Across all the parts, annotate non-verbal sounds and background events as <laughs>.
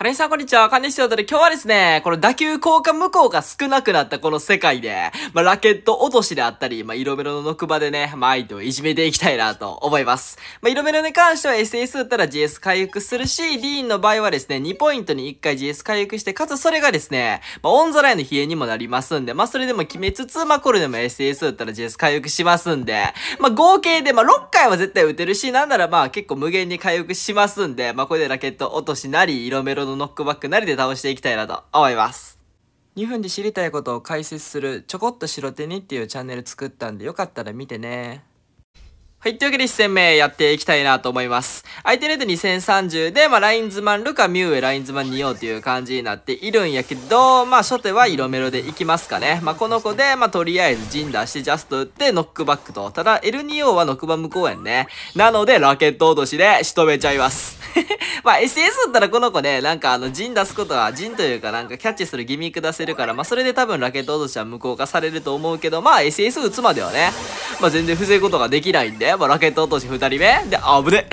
花井さん、こんにちは。金石ということで、今日はですね、この打球効果無効が少なくなったこの世界で、まあ、ラケット落としであったり、まあ、色メロのノクバでね、まあ、相手をいじめていきたいなと思います。まあ、色メロに関しては SS 打ったら GS 回復するし、ディーンの場合はですね、2ポイントに1回 GS 回復して、かつそれがですね、まあ、オンザライの冷えにもなりますんで、まあ、それでも決めつつ、まあ、これでも SS 打ったら GS 回復しますんで、まあ、合計で、まあ、6回は絶対打てるし、なんならまあ、結構無限に回復しますんで、まあ、これでラケット落としなり、色メロののノックバックなりで倒していきたいなと思います。2分で知りたいことを解説するちょこっと白手にっていうチャンネル作ったんでよかったら見てね。はい。というわけで、1戦目やっていきたいなと思います。相手ネット2030で、まあ、ラインズマン、ルカ、ミューエ、ラインズマン、ニオという感じになっているんやけど、まあ、初手は色メロでいきますかね。まあ、この子で、まあ、とりあえずジン出してジャスト打って、ノックバックと。ただ、エルニオはノックバム公やんね。なので、ラケット落としで仕留めちゃいます。<laughs> まあ、SS だったらこの子ね、なんかあの、ジン出すことは、ジンというかなんかキャッチするギミック出せるから、まあ、それで多分ラケット落としは無効化されると思うけど、まあ、SS 打つまではね、まあ、全然防ぐことができないんで、で、もうラケット落とし2人目で、あぶね。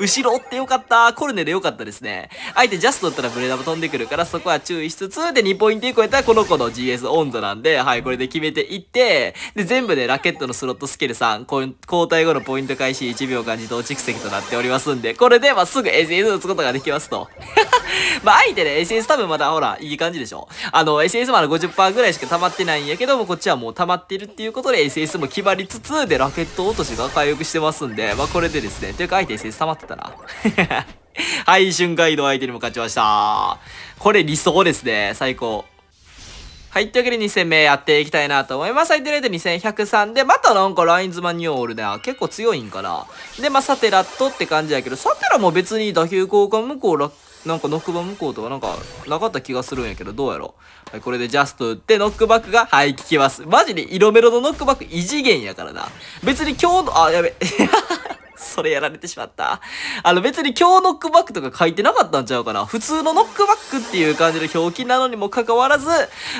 後ろ追ってよかった。コルネでよかったですね。相手ジャストだったらブレダも飛んでくるから、そこは注意しつつ、で、2ポイント以降やったらこの子の GS オンザなんで、はい、これで決めていって、で、全部でラケットのスロットスキル3、交代後のポイント開始1秒間自動蓄積となっておりますんで、これで、まあ、すぐ SS 打つことができますと。<laughs> まあ、相手ね、SS 多分まだほら、いい感じでしょ。あの、SS まだ50%ぐらいしか溜まってないんやけども、こっちはもう溜まってるっていうことで、SS も決まりつつ、で、ラケット落としが回復してますんで、まあ、これでですね、というか相手 SS 溜まってたったな。はい、瞬間移動相手にも勝ちました。これ理想ですね。最高。はい。というわけで2戦目やっていきたいなと思います。相手レート2103で、またなんかラインズマニュオールで、結構強いんかな。で、まあ、サテラットって感じやけど、サテラも別に打球交換向こうなんかノックバ向こうとかなんかなかった気がするんやけど、どうやろはい、これでジャスト打ってノックバックが、はい、効きます。マジで色メロのノックバック異次元やからな。別に今日の、あ、やべ。<laughs> それやられてしまった。あの別に今日ノックバックとか書いてなかったんちゃうかな。普通のノックバックっていう感じの表記なのにもかかわらず、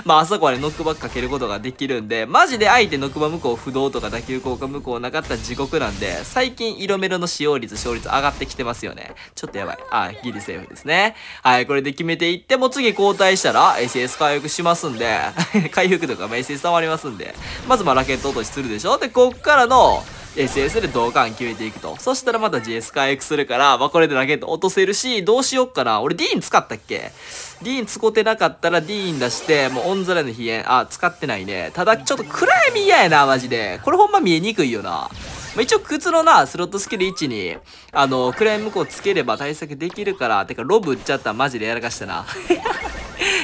まああそこまでノックバックかけることができるんで、マジで相手ノックバこう不動とか打球効果無効なかった地獄なんで、最近色メロの使用率、勝率上がってきてますよね。ちょっとやばい。あ、ギリセーフですね。はい、これで決めていって、も次交代したら SS 回復しますんで、<laughs> 回復とか SS 溜まりますんで、まずまあラケット落としするでしょで、こっからの、s s で同感決めていくと。そしたらまた JS 回復するから、まあ、これでラケット落とせるし、どうしよっかな。俺ディーン使ったっけディーン使ってなかったらディーン出して、もうオンザラの飛炎、あ、使ってないね。ただちょっと暗闇嫌やな、マジで。これほんま見えにくいよな。まあ、一応靴のな、スロットスキル1に、あの、暗闇向こうつければ対策できるから、てかロブ打っちゃったらマジでやらかしたな。<laughs>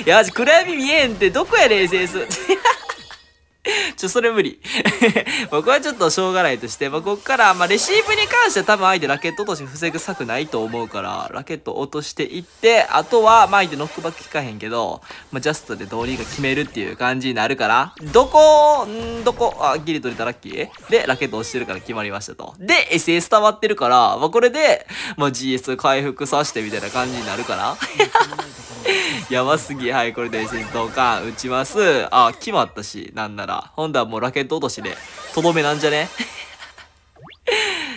いや、マジ暗闇見えんってどこやね SS。ちょ、それ無理。<laughs> 僕はちょっとしょうがないとして、まあ、こっから、まあ、レシーブに関しては多分相手ラケット落とし防ぐ策ないと思うから、ラケット落としていって、あとは、まあ、相手ノックバック効かへんけど、まあ、ジャストでどうにか決めるっていう感じになるから、どこ、んどこ、あ、ギリ取れたラッキーで、ラケット落ちてるから決まりましたと。で、SS 溜まってるから、まあ、これで、まあ、GS 回復させてみたいな感じになるから。<laughs> <laughs> やばすぎ。はい、これで伝説かカ打ちます。あ、決まったし、なんなら。今度はもうラケット落としで、とどめなんじゃね <laughs>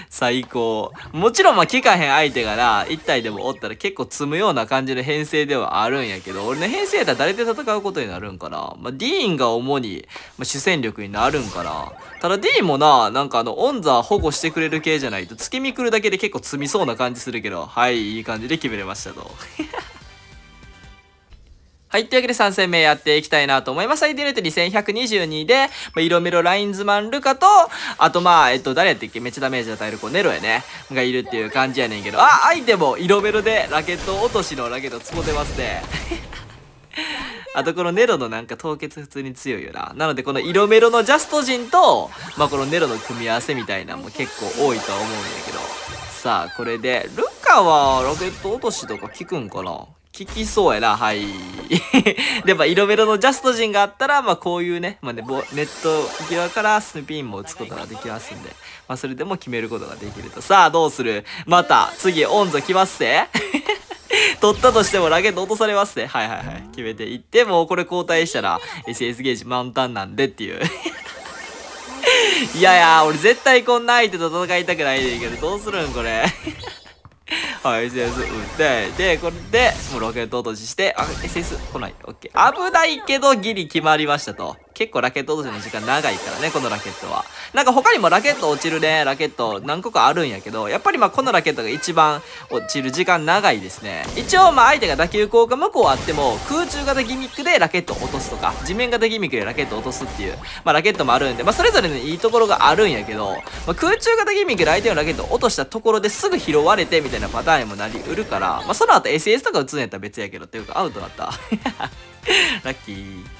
最高。もちろんまあ聞かへん相手がな、1体でもおったら結構積むような感じの編成ではあるんやけど、俺の編成やったら誰で戦うことになるんかな。まあディーンが主に、ま主戦力になるんかな。ただディーンもな、なんかあの、オンザ保護してくれる系じゃないと、月見来るだけで結構積みそうな感じするけど、はい、いい感じで決めれましたと。はい。というわけで3戦目やっていきたいなと思います。相手レート2122で、まあ、色メロラインズマンルカと、あとまあ、えっと、誰やってっけめっちゃダメージ与える子、ネロやね。がいるっていう感じやねんけど。あ、相手も色メロでラケット落としのラケットつこてますね。あとこのネロのなんか凍結普通に強いよな。なのでこの色メロのジャスト陣と、まあこのネロの組み合わせみたいなのも結構多いとは思うんやけど。さあ、これで、ルカはラケット落としとか効くんかな効きそうやな、はい。<laughs> で、っぱ色々のジャスト陣があったら、まあ、こういうね、まあね、ネット際からスヌピンも打つことができますんで、まあ、それでも決めることができると。さあ、どうするまた、次、オンゾ来ますぜ <laughs> 取ったとしてもラケット落とされますね。はいはいはい。決めていって、もうこれ交代したら SS ゲージ満タンなんでっていう <laughs> いやいや、俺絶対こんな相手と戦いたくないねんけど、どうするんこれはい、s s 撃ってでこれでもうロケット落とししてあ SS 来ないオッケー危ないけどギリ決まりましたと結構ラケット落としの時間長いからね、このラケットは。なんか他にもラケット落ちるね、ラケット何個かあるんやけど、やっぱりまあこのラケットが一番落ちる時間長いですね。一応まあ相手が打球効果無効あっても、空中型ギミックでラケット落とすとか、地面型ギミックでラケット落とすっていう、まあラケットもあるんで、まあそれぞれのいいところがあるんやけど、まあ空中型ギミックで相手のラケット落としたところですぐ拾われてみたいなパターンにもなりうるから、まあその後 SS とか打つんやったら別やけどっていうかアウトだった。<laughs> ラッキー。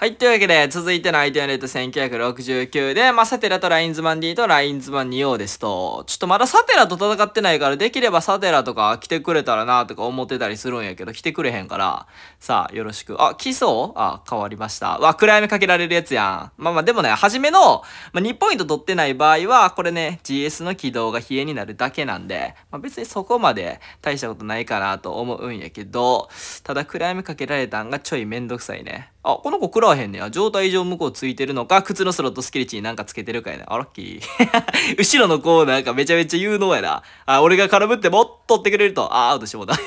はい。というわけで、続いてのアイテムレート1969で、まあ、サテラとラインズマン D とラインズマン2王ですと、ちょっとまだサテラと戦ってないから、できればサテラとか来てくれたらなとか思ってたりするんやけど、来てくれへんから、さあ、よろしく。あ、来そうあ、変わりました。わ、暗闇かけられるやつやん。まあまあ、でもね、初めの、まあ、2ポイント取ってない場合は、これね、GS の起動が冷えになるだけなんで、まあ、別にそこまで大したことないかなと思うんやけど、ただ暗闇かけられたんがちょいめんどくさいね。あ、この子食らわへんねや。状態上向こうついてるのか、靴のスロットスケルチになんかつけてるかやな。あ、ラッキー。<laughs> 後ろの子なんかめちゃめちゃ有能やな。あ、俺が絡むってもっとってくれると。あ、アウトしもうた。<laughs>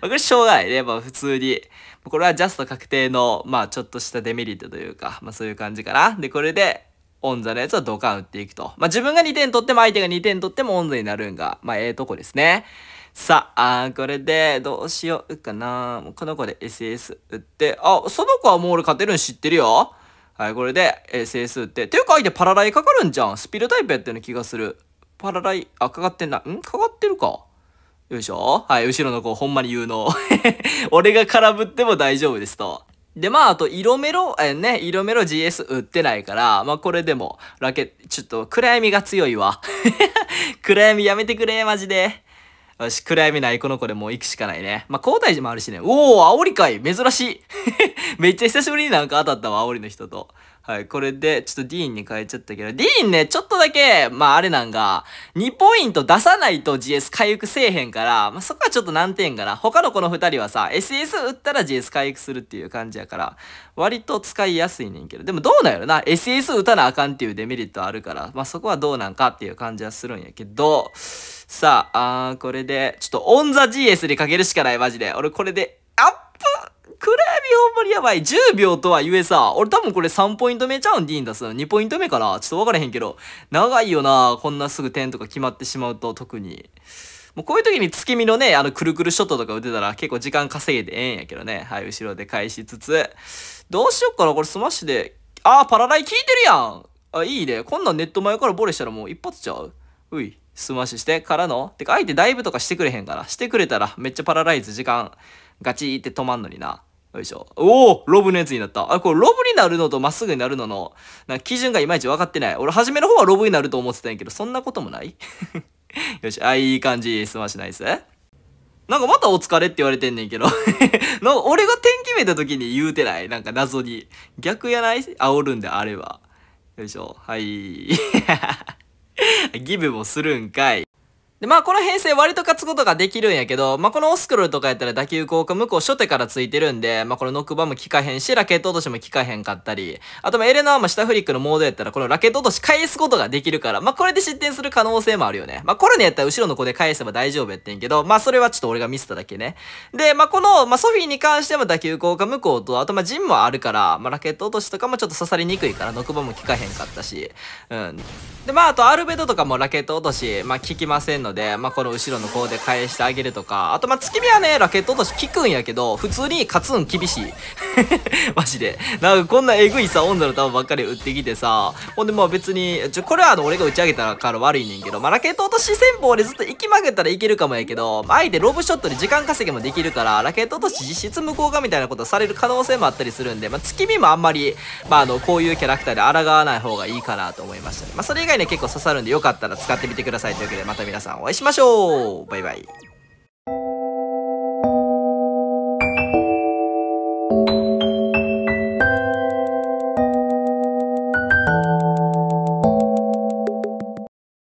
これしょうがないね。やっぱ普通に。これはジャスト確定の、まあちょっとしたデメリットというか、まあそういう感じかな。で、これで、オンザのやつはドカン打っていくと。まあ自分が2点取っても相手が2点取ってもオンザになるんが、まあええとこですね。さあ、これで、どうしようかな。この子で SS 打って、あ、その子はモール勝てるん知ってるよ。はい、これで SS 打って。ていうか相手パラライかかるんじゃん。スピルタイプやってる気がする。パラライ、あ、かかってんな。んかかってるか。よいしょ。はい、後ろの子、ほんまに有能。<laughs> 俺が空振っても大丈夫ですと。で、まあ、あと、色メロ、えー、ね、色メロ GS 売ってないから、まあ、これでも、ラケ、ちょっと、暗闇が強いわ。<laughs> 暗闇やめてくれ、マジで。よし、暗闇ないこの子でもう行くしかないね。まあ、交代時もあるしね。おお、煽りかい珍しい <laughs> めっちゃ久しぶりになんか当たったわ、煽りの人と。はい、これで、ちょっとディーンに変えちゃったけど、ディーンね、ちょっとだけ、まああれなんが、2ポイント出さないと GS 回復せえへんから、まあそこはちょっと難点かな。他のこの2人はさ、SS 打ったら GS 回復するっていう感じやから、割と使いやすいねんけど、でもどうなんやろな、SS 打たなあかんっていうデメリットあるから、まあそこはどうなんかっていう感じはするんやけど、さあ、あこれで、ちょっとオンザ GS にかけるしかない、マジで。俺これで、アップくまりやばい。10秒とはいえさ、俺多分これ3ポイント目ちゃうんでいいんだす。2ポイント目かなちょっとわからへんけど。長いよな。こんなすぐ点とか決まってしまうと、特に。もうこういう時に月見のね、あの、くるくるショットとか打てたら結構時間稼げてええんやけどね。はい、後ろで返しつつ。どうしよっかな、これスマッシュで。あー、パラライ効いてるやんあ、いいね。こんなんネット前からボレしたらもう一発ちゃううい。スマッシュしてからの。てか、相手ダイブとかしてくれへんから。してくれたらめっちゃパラライズ時間ガチーって止まんのにな。よいしょ。おおロブのやつになった。あ、これロブになるのとまっすぐになるのの、な基準がいまいち分かってない。俺、初めの方はロブになると思ってたんやけど、そんなこともない <laughs> よし、あ、いい感じ。すましないっすなんかまたお疲れって言われてんねんけど <laughs> な俺が天気めた時に言うてない。なんか謎に。逆やない煽るんであれば。よいしょ。はい。<laughs> ギブもするんかい。で、まあこの編成割と勝つことができるんやけど、まあこのオスクロルとかやったら打球効果無効初手からついてるんで、まあこのノックバも効かへんし、ラケット落としも効かへんかったり、あとまあエレナーも下フリックのモードやったらこのラケット落とし返すことができるから、まあこれで失点する可能性もあるよね。まあコルネやったら後ろの子で返せば大丈夫やってんけど、まあそれはちょっと俺がミスっただけね。で、まあこの、まあソフィーに関しても打球効果無効と、あとまあジンもあるから、まあラケット落としとかもちょっと刺さりにくいから、ノックバも効かへんかったし、うん。で、まああとアルベドとかもラケット落とし、まあ効きませんので、ので、まあ、この後ろの方で返してあげるとか、あと、ま、月見はね、ラケット落とし効くんやけど、普通に勝つん厳しい。<laughs> マジで。なんかこんなえぐいさ、温度の分ばっかり打ってきてさ、ほんでまあ別に、ちょ、これはあの、俺が打ち上げたから悪いねんけど、まあ、ラケット落とし戦法でずっと行きまげたらいけるかもやけど、まあ、相手ロブショットで時間稼ぎもできるから、ラケット落とし実質無効化みたいなことされる可能性もあったりするんで、まあ、月見もあんまり、まあ、あの、こういうキャラクターで抗わない方がいいかなと思いましたね。まあ、それ以外ね、結構刺さるんで、よかったら使ってみてくださいというわけで、また皆さんお会いしましょうバイバイ